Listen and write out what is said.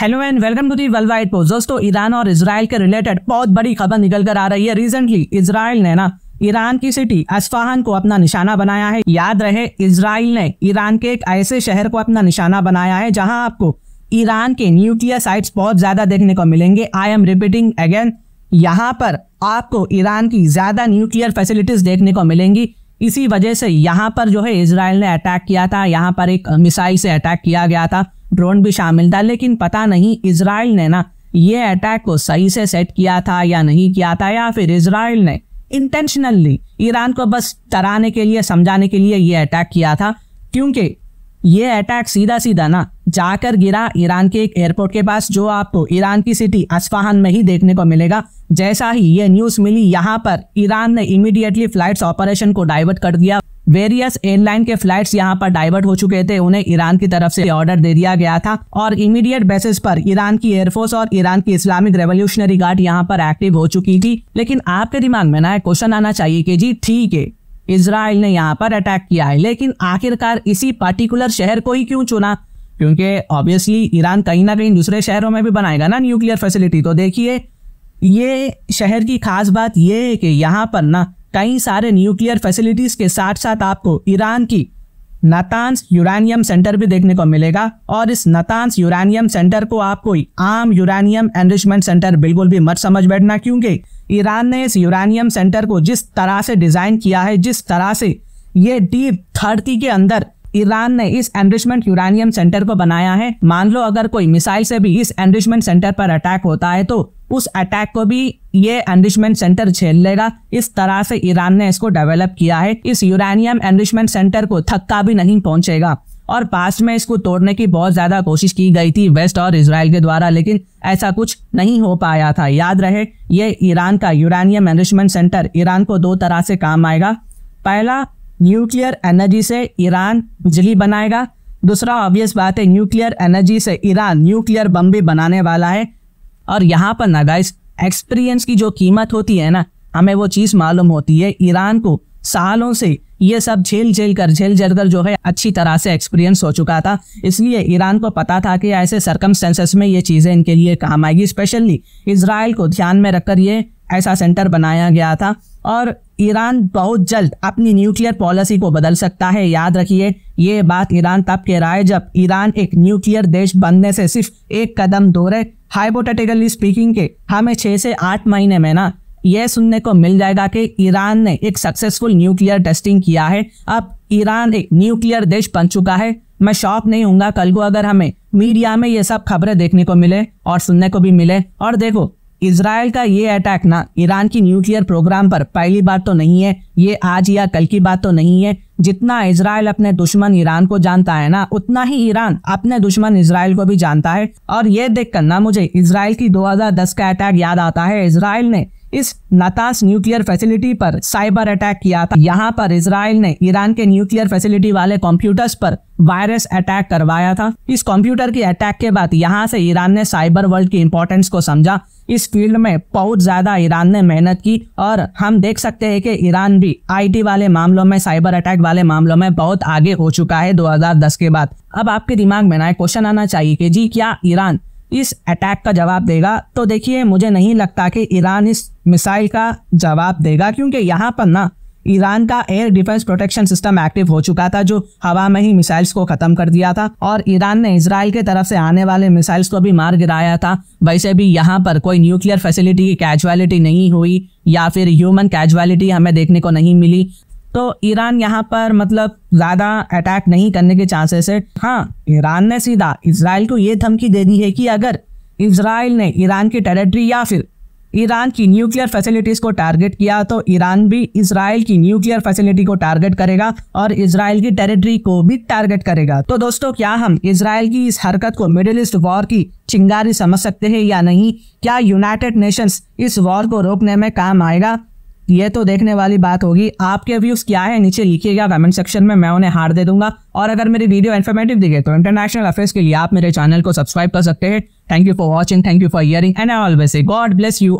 hello and welcome to the world wide post दोस्तों Iran और Israel के related बहुत बड़ी खबर निकल कर आ रही है रिसेंटली इसराइल ने ना ईरान की सिटी अस्फाहान को अपना निशाना बनाया है याद रहे इसराइल ने ईरान के एक ऐसे शहर को अपना निशाना बनाया है जहां आपको ईरान के न्यूक्लियर साइट्स बहुत ज्यादा देखने को मिलेंगे आई एम रिपीटिंग अगेन यहाँ पर आपको ईरान की ज्यादा न्यूक्लियर फैसिलिटीज देखने को मिलेंगी इसी वजह से यहाँ पर जो है इसराइल ने अटैक किया था यहाँ पर एक मिसाइल से अटैक किया गया था ड्रोन भी शामिल था लेकिन पता नहीं इसराइल ने ना ये अटैक को सही से सेट किया था या नहीं किया था या फिर इसराइल ने इंटेंशनली ईरान को बस तराने के लिए समझाने के लिए ये अटैक किया था क्योंकि ये अटैक सीधा सीधा ना जाकर गिरा ईरान के एक एयरपोर्ट के पास जो आपको ईरान की सिटी अस्फाहान में ही देखने को मिलेगा जैसा ही ये न्यूज़ मिली यहाँ पर ईरान ने इमीडिएटली फ्लाइट्स ऑपरेशन को डाइवर्ट कर दिया वेरियस एयरलाइन के फ्लाइट्स यहां पर डाइवर्ट हो चुके थे उन्हें ईरान की तरफ से ऑर्डर दे दिया गया था और इमीडिएट बेसिस पर ईरान की एयरफोर्स और ईरान की इस्लामिक रेवोल्यूशनरी गार्ड यहां पर एक्टिव हो चुकी थी लेकिन आपके दिमाग में ना क्वेश्चन आना चाहिए कि जी ठीक है इसराइल ने यहाँ पर अटैक किया है लेकिन आखिरकार इसी पर्टिकुलर शहर को ही क्यों चुना क्योंकि ऑब्वियसली ईरान कहीं ना कहीं दूसरे शहरों में भी बनाएगा ना न्यूक्लियर फैसिलिटी तो देखिए ये शहर की खास बात ये है कि यहाँ पर ना कई सारे न्यूक्लियर फैसिलिटीज़ के साथ साथ आपको ईरान की नतानस यूरानियम सेंटर भी देखने को मिलेगा और इस नतानस यूरानियम सेंटर को आप कोई आम यूरानियम एनरिचमेंट सेंटर बिल्कुल भी मत समझ बैठना क्योंकि ईरान ने इस यूरानियम सेंटर को जिस तरह से डिज़ाइन किया है जिस तरह से ये डीप धरती के अंदर ईरान ने इस एनरिचमेंट यूरानियम सेंटर को बनाया है मान लो अगर कोई मिसाइल से भी इस एनरिचमेंट सेंटर पर अटैक होता है तो उस अटैक को भी ये एनरिचमेंट सेंटर झेल लेगा इस तरह से ईरान ने इसको डेवलप किया है इस यूरानियम एनरिचमेंट सेंटर को थक्का भी नहीं पहुंचेगा और पास्ट में इसको तोड़ने की बहुत ज़्यादा कोशिश की गई थी वेस्ट और इसराइल के द्वारा लेकिन ऐसा कुछ नहीं हो पाया था याद रहे ये ईरान का यूरानियम मैनेजमेंट सेंटर ईरान को दो तरह से काम आएगा पहला न्यूक्लियर एनर्जी से ईरान बिजली बनाएगा दूसरा ऑब्वियस बात है न्यूक्लियर एनर्जी से ईरान न्यूक्लियर बम भी बनाने वाला है और यहाँ पर ना गाइस एक्सपीरियंस की जो कीमत होती है ना हमें वो चीज़ मालूम होती है ईरान को सालों से ये सब झेल झेल कर झेल झेल कर जो है अच्छी तरह से एक्सपीरियंस हो चुका था इसलिए ईरान को पता था कि ऐसे सर्कमस्टेंसेस में ये चीज़ें इनके लिए काम आएगी स्पेशली इसराइल को ध्यान में रखकर ये ऐसा सेंटर बनाया गया था और ईरान बहुत जल्द अपनी न्यूक्लियर पॉलिसी को बदल सकता है याद रखिए ये बात ईरान तब कह रहा है जब ईरान एक न्यूक्लियर देश बनने से सिर्फ एक कदम दूर रहे हाइपोटेटिकली स्पीकिंग के हमें छः से आठ महीने में ना यह सुनने को मिल जाएगा कि ईरान ने एक सक्सेसफुल न्यूक्लियर टेस्टिंग किया है अब ईरान एक न्यूक्लियर देश बन चुका है मैं शॉक नहीं हूँ कल को अगर हमें मीडिया में ये सब खबरें देखने को मिले और सुनने को भी मिले और देखो इसराइल का ये अटैक ना ईरान की न्यूक्लियर प्रोग्राम पर पहली बार तो नहीं है ये आज या कल की बात तो नहीं है जितना इसराइल अपने दुश्मन ईरान को जानता है ना उतना ही ईरान अपने दुश्मन इसराइल को भी जानता है और ये देखकर ना मुझे इसराइल की 2010 का अटैक याद आता है इसराइल ने इस नतास न्यूक्लियर फैसिलिटी पर साइबर अटैक किया था यहाँ पर इसराइल ने ईरान के न्यूक्लियर फैसिलिटी वाले कंप्यूटर्स पर वायरस अटैक करवाया था इस कंप्यूटर के अटैक के बाद यहाँ से ईरान ने साइबर वर्ल्ड की इंपॉर्टेंस को समझा इस फील्ड में बहुत ज़्यादा ईरान ने मेहनत की और हम देख सकते हैं कि ईरान भी आईटी वाले मामलों में साइबर अटैक वाले मामलों में बहुत आगे हो चुका है 2010 के बाद अब आपके दिमाग में ना क्वेश्चन आना चाहिए कि जी क्या ईरान इस अटैक का जवाब देगा तो देखिए मुझे नहीं लगता कि ईरान इस मिसाइल का जवाब देगा क्योंकि यहाँ पर ना ईरान का air defence protection system active हो चुका था जो हवा में ही मिसाइल्स को खत्म कर दिया था और ईरान ने इसराइल की तरफ से आने वाले मिसाइल्स को भी मार गिराया था वैसे भी यहाँ पर कोई न्यूक्लियर फैसिलिटी की कैजुअलिटी नहीं हुई या फिर ह्यूमन कैजुअलिटी हमें देखने को नहीं मिली तो ईरान यहाँ पर मतलब ज़्यादा अटैक नहीं करने के चांसेस है हाँ ईरान ने सीधा इसराइल को ये धमकी दे दी है कि अगर इसराइल ने ईरान की टेरिटरी या फिर ईरान की न्यूक्लियर फैसिलिटीज़ को टारगेट किया तो ईरान भी इसराइल की न्यूक्लियर फैसिलिटी को टारगेट करेगा और इसराइल की टेरिटरी को भी टारगेट करेगा तो दोस्तों क्या हम इसराइल की इस हरकत को मिडिल ईस्ट वॉर की चिंगारी समझ सकते हैं या नहीं क्या यूनाइटेड नेशंस इस वॉर को रोकने में काम आएगा ये तो देखने वाली बात होगी आपके व्यूज क्या है नीचे लिखिएगा कमेंट सेक्शन में मैं उन्हें हार दे दूंगा और अगर मेरी वीडियो इन्फॉर्मेटिव दिखे तो इंटरनेशनल अफेयर्स के लिए आप मेरे चैनल को सब्सक्राइब कर सकते हैं thank you for watching thank you for hearing and always say God bless you